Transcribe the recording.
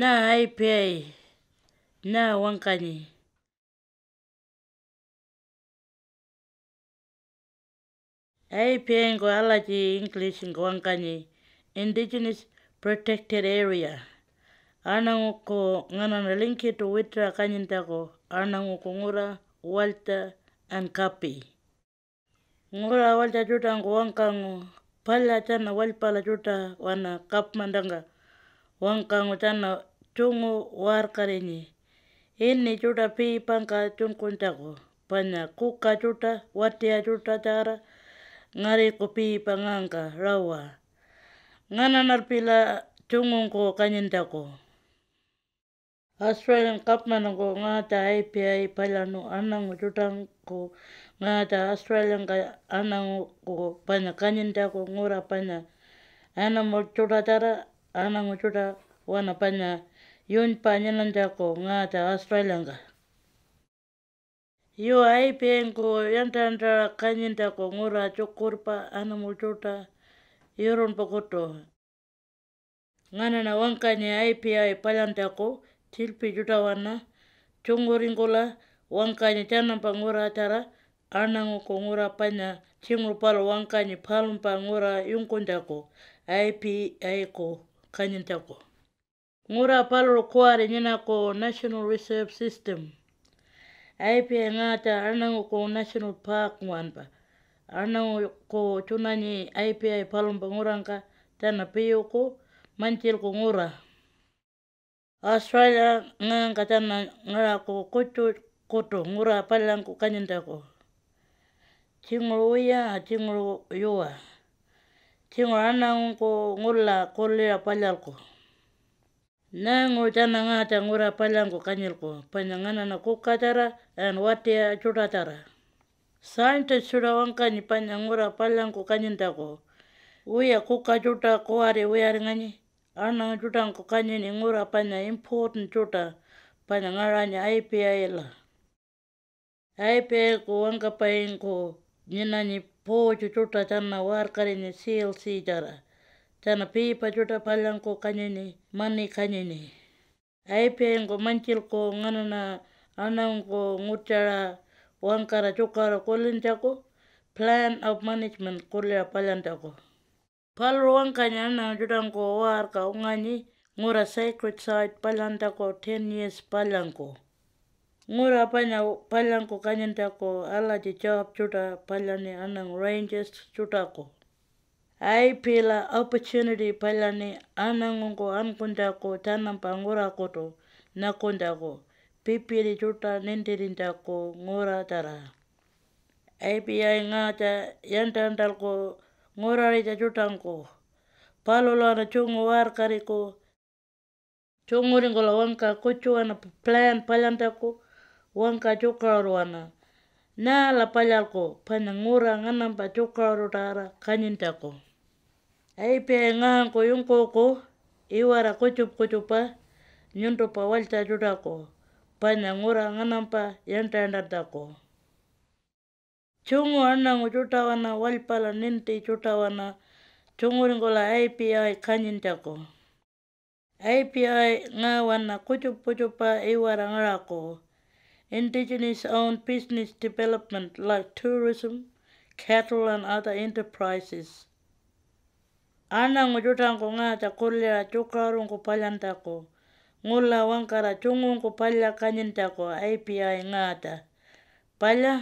na haipeai na wankani haipeai ngo alaji english ngo wankani indigenous protected area anangoko nganana linkito witra kanyindako anangoko ngura walter and capi ngura walter juta ngo wankango pala tana walipala juta wana kapmandanga wankan utana chungu warkarini ini chuta pi panka chunkuntaku Panya kuka chuta watia chuta cara ngariku pi pangangka rawa ngananarpila chungunku kañintaku Australian ko ngata IPI palanu anangu ko ngata Australian ka anangu ku paña kañintaku ngura paña animal cara ana ngochota wana panya yon panya nandako nga ta Australia nga. Yo ai pengo yantanda kanyinda ko ngora chokorpa ana mochota yoron pokoto. Ngana na wankanya ai pia ai palanda ko tilpi juta wana chongoringola wankanya chana pangora atara ana ngoko ngora panya chingro palo wankanya palo pangora yunkondako ai pia ai ko. Ngana na wankanya ai pia ai palanda ko tilpi juta wana chongoringola wankanya chana pangora atara ana ngoko ngora panya chingro palo wankanya palo pangora yunkondako ai pia ai ko kanyitako ngura palo lokuare nyenako national reserve system aipi angata arinango ko national park wanpa arinango ko tunanyi aipi ai palomba nguranka tana piyoko mantil ko ngura australia nganga tana ngara ko kutu kutu ngura palanko kanyitako tingro uya tingro yuwa Ti ngu ana ngu ku ngurlaa ku liyaa Na ngu janaa ngaatiaa ngura palianku kanilku pa ña ngananaa ku ka taraa a ngu watiaa chuta taraa. Scientist churaa ngura palianku kanindako uyaa ku ka chutaa ku wari wari ngani ngu ngura important wanka Pooti tuta tänä varkarini siil siitara. Tänä piipa tuta paljanko kanini, mani kanini. Äipeenko mantilko nganana ananko ngutjara wankara tukara kolintako. Plan of management kolya paljantako. Palru wankanya na tutanko warka ungani ngura sacred site paljantako 10 years paljanko. Ngura apaña ala di alachi chuta palani anang Rangers chutako. Ai pila opportunity pallani anangunko ankuntako tanampa ngura koto nakuntako. Pipiri chuta nintirintako ngura tara. Ai pia ngata yantantalko ngura rita chutanko. Palo lana chungu warkariko. Chungurinko lawanka kuchuana plan pallantako. wanka chukaro wana. Na la palyalko pana ngura nganan pa chukaro tara kanyintako. Ay pe ngahan ko yung koko iwara kuchup kuchupa nyuntu pa walta chutako pana ngura nganan pa yantandatako. Chungu anangu chutawana walpala ninti chutawana chungu ringola IPI kanyintako. IPI ngawana kuchup kuchupa iwara ngarako. Kuchup indigenous owned business development like tourism, cattle and other enterprises. Ana ngu jutang ko nga ta kulira chukarung ko palyan tako. Ngula wangkara chungung ko palya kanyin tako, API nga Palya?